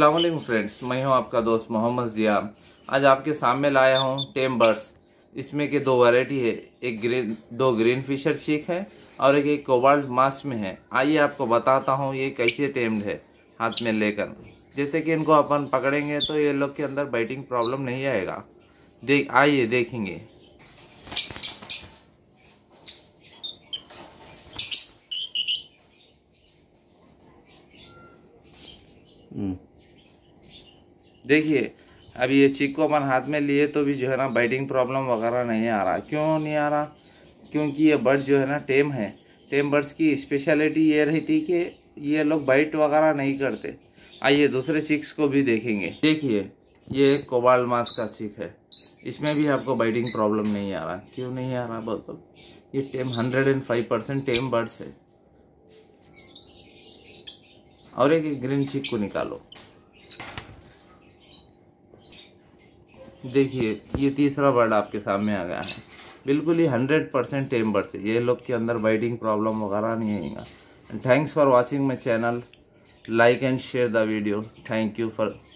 अल्लाह friends मैं हूं आपका दोस्त मोहम्मद ज़िया आज आपके सामने लाया हूं टेम्बर्स इसमें के दो वैरायटी है एक ग्रीन दो ग्रीन फिशर चीक है और एक एक कोबाल्ट मास में है आइए आपको बताता हूं ये कैसे टेम्ड है हाथ में लेकर जैसे कि इनको अपन पकड़ेंगे तो ये लोग के अंदर बाइटिंग प्रॉब्लम नहीं आएगा देख आइए देखेंगे हम्म देखिए अब ये चीक को अपन हाथ में लिए तो भी जो है ना बाइटिंग प्रॉब्लम वगैरह नहीं आ रहा क्यों नहीं आ रहा क्योंकि ये बर्ड जो है ना टेम है टेम बर्ड्स की स्पेशलिटी ये रही थी कि ये लोग बाइट वगैरह नहीं करते आइए दूसरे चिक्स को भी देखेंगे देखिए ये कोबाल मास का चिक है इसमें भी आपको बाइटिंग प्रॉब्लम नहीं आ रहा क्यों नहीं आ रहा बोल तो। ये tame hundred and five percent tame birds है और एक ग्रीन चिक को निकालो देखिए ये तीसरा वर्ड आपके सामने आ गया है बिल्कुल ही हंड्रेड परसेंट टेम्बर से ये लोग के अंदर बाइटिंग प्रॉब्लम वगैरह नहीं आएगा thanks for watching my channel like and share the video thank you for